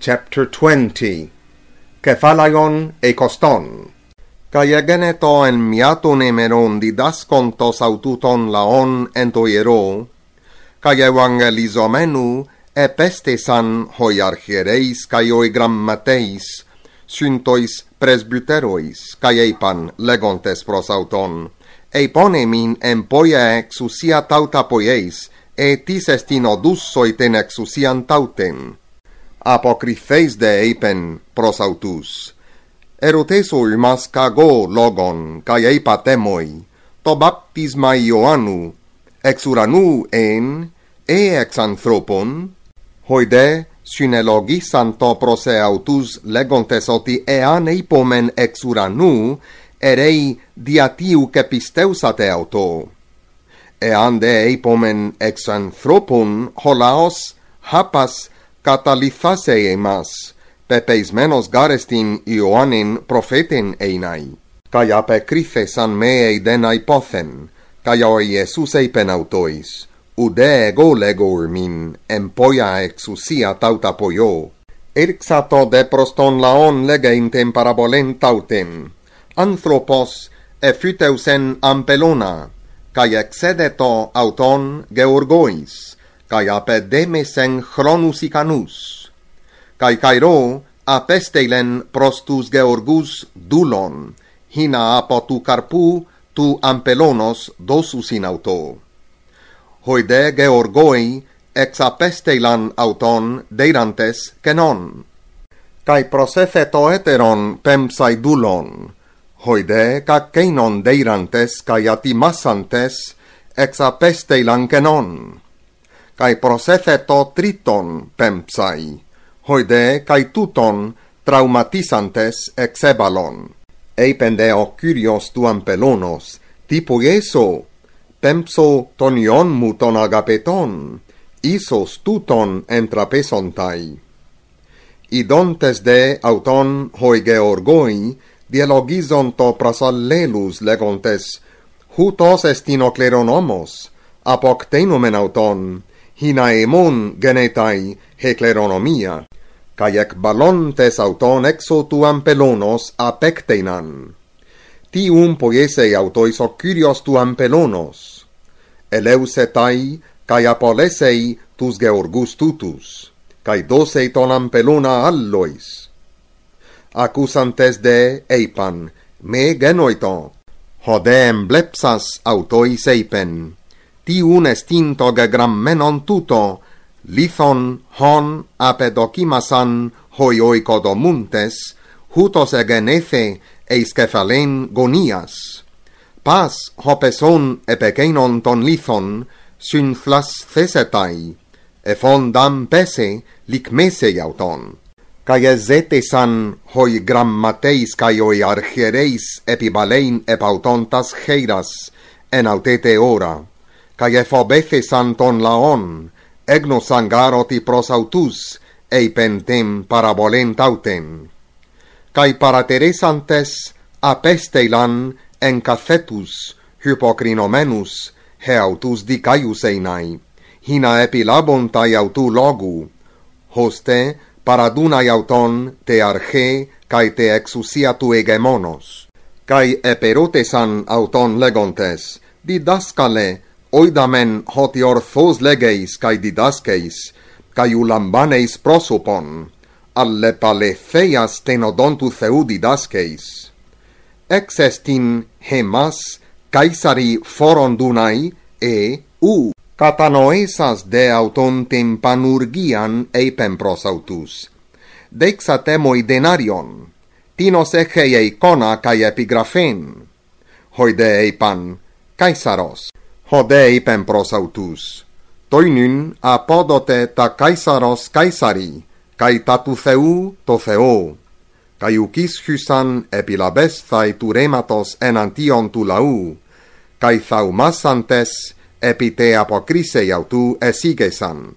chapter 20 Cephalion e Coston Kai egeneto en miaton emeron didaskon aututon laon en to hiero Kai evangelizomenu epestesan hoiarchereis kai oi grammateis syntois presbyterois kai EPAN legontes prosauton EPONEMIN en poia exusia tauta poieis et tis estin odussoi ten exusian tautem apocrypheis de epen pros autus. Erotesul mas cago logon, kai eipa temoi, to baptisma Ioannu, ex uranu en, e ex anthropon, hoide synelogis santo prose autus legontes oti ean eipomen ex uranu, erei diatiu cepisteus ate auto. Ean de eipomen ex anthropon, holaos, hapas, hapas, catalisasei mas pepeis menos garestin iouanin profeten einai kai ape krife san meide nai pothen kai ho iesou sei pe autois ude gole gor min empoia exousia tauta pollo exaton de proston laon lega in temporabolentaouten anthropos e phyteusen ampelona kai exedeto auton georgois kai apedemes en chronus icanus, kai cairo apesteilen pros tus georgus dulon, hina apotu carpu tu ampelonos dosus in auto. Hoide georgoi ex apesteilan auton deirantes kenon, kai prosefe heteron pemsai dulon, hoide ca kenon deirantes kai atimasantes ex apesteilan kenon cae proceteto triton pempsai, hoide cae tuton traumatisantes exebalon. Eipende ocurios tuam pelonos, tipo eso, pempso tonion muton agapeton, isos tuton entrapesontai. Idontes de auton hoi georgoi, dialogisonto prasallelus legontes, hutos estino cleronomos, apoctenumen auton, hinaemon genetai hecleronomia, cae ec auton exo tuam pelonos apecteinan. Tium poiese autois occurios tuam pelonos, eleusetai cae apolesei tus georgus tutus, cae dosei ton ampelona allois. Acusantes de eipan, me genoito, hodem blepsas autois eipen ti un estinto gegrammenon tuto, lithon hon apedocimasan hoi oikodomuntes hutos egenethe eiscefalen gonias. Pas hopeson epecainon ton lithon synflas fesetai, e fondam pese likmese gauton, cae zetisan hoi grammateis cae hoi archereis epibalein epautontas heiras en autete ora kai efobethe santon laon, egnosangaroti sangaroti pros autus, eipentem parabolent autem. Kai parateresantes apesteilan en cathetus, hypocrinomenus, he autus dicaius einai, hina epilabontai autu logu, hoste paradunai auton te arche kai te exusiatu egemonos. Kai eperotesan auton legontes, didascale, oidamen hoti orthos legeis kai didasceis, kai ulambaneis prosopon alle pale theias tenodontu theu didasceis. ex estin hemas caesari foron dunai e u catanoesas de auton timpanurgian eipem prosautus dexa temoi denarion tinos echei eikona cae epigrafen hoide eipan caesaros Χοντέ είπεν προς αυτούς, Toi νυν απόδοτε τα καίσαρος καίσαρι, καί τα του Θεού το Θεό. Καί ουκίσχυσαν επιλαμπέσθαι του ρέματος εναντίον του λαού, καί θαυμάσαντες επί τε αποκρίσεοι αυτού εσίγεσαν.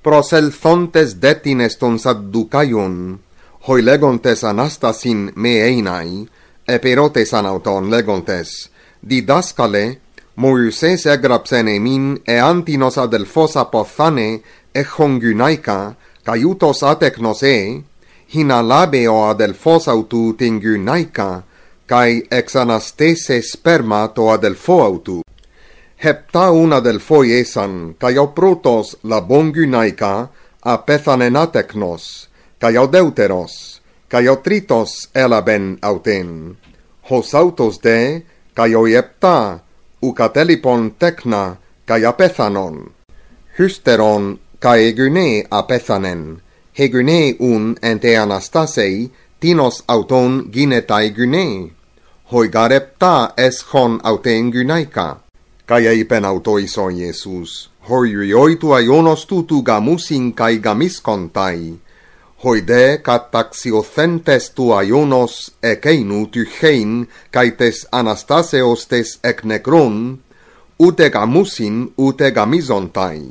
Προσελθόντες δέτινες των Σαντουκάιων, χοι λέγοντες Ανάστασιν με έιναι» επιρώτησαν αυτον λέγοντες, διδάσκαλε Moises egrapsen emin eantinos adelphos apothane echon gynaica cai utos atechnos e hin alabe o adelphos autu tin gynaica cai exanaste se sperma to adelpho autu. Hepta un adelphoi esan cai o prutos labon gynaica apethanen atechnos cai o deuteros cai o tritos elaben auten hos autos de cai o ucatelipon tecna kai apethanon hysteron kai gyne apethanen hegyne un ente anastasei tinos auton ginetai gyne hoi garepta es hon auten gynaika kai eipen autoison jesus hoi rioitua ionos tutu gamusin kai gamiskontai hoi de cataxiocentes tu aionos e keinu tu chein caites anastaseos tes ec necron, ute gamusin ute gamizontai,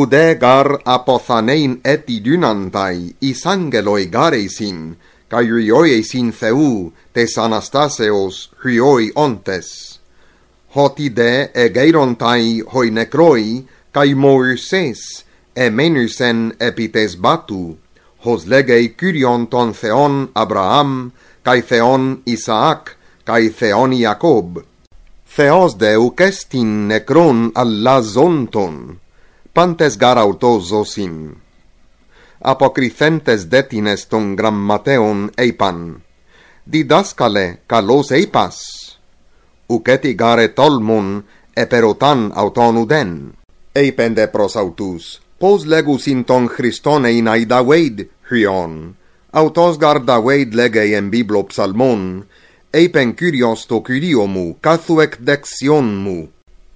ude gar apothanein et idunantai is angeloi gareisin, cae theu tes anastaseos rioi ontes. Hoti de egeirontai hoi necroi, cae mourses, e menusen epites batu, hos legei curion ton theon Abraham, cae theon Isaac, cae theon Iacob. Theos deuc est in necron alla zonton, pantes gar autos osin. Apocryphentes detines ton grammateon eipan, didascale calos eipas, uc eti gare tolmun, eperotan auton uden. Eipende pros autus, pos legu sinton Christone in Aida Wade, hion, aut Osgar da Wade lege in Biblo Psalmon, eipen curios to curio mu, cathuec dexion mu.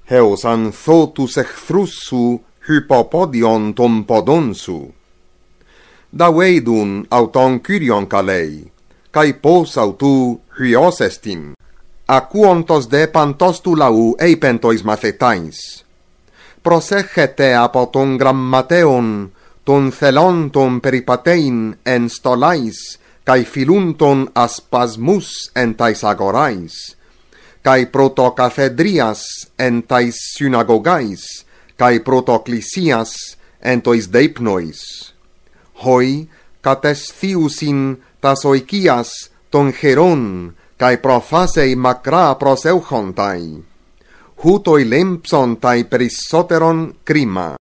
Heos an thotus echthrussu, hypopodion tom podonsu. Da Wadeun auton curion calei, cae pos autu hyos estin, a quantos de pantostu lau eipentois mathetains prosēchete apō tōn grammataeōn tōn thelōntōn peripatēin en stolāis cae filūntōn aspasmūs en tāis agorāis, cae protocathedrīas en tāis synagogāis, cae protoclīsīas en tōis dēipnōis. Hoi, catesthīusin tās oikīas tōn herōn cae prophāsei macrā proseuchontai, Hutoi lempson tai perissoteron krima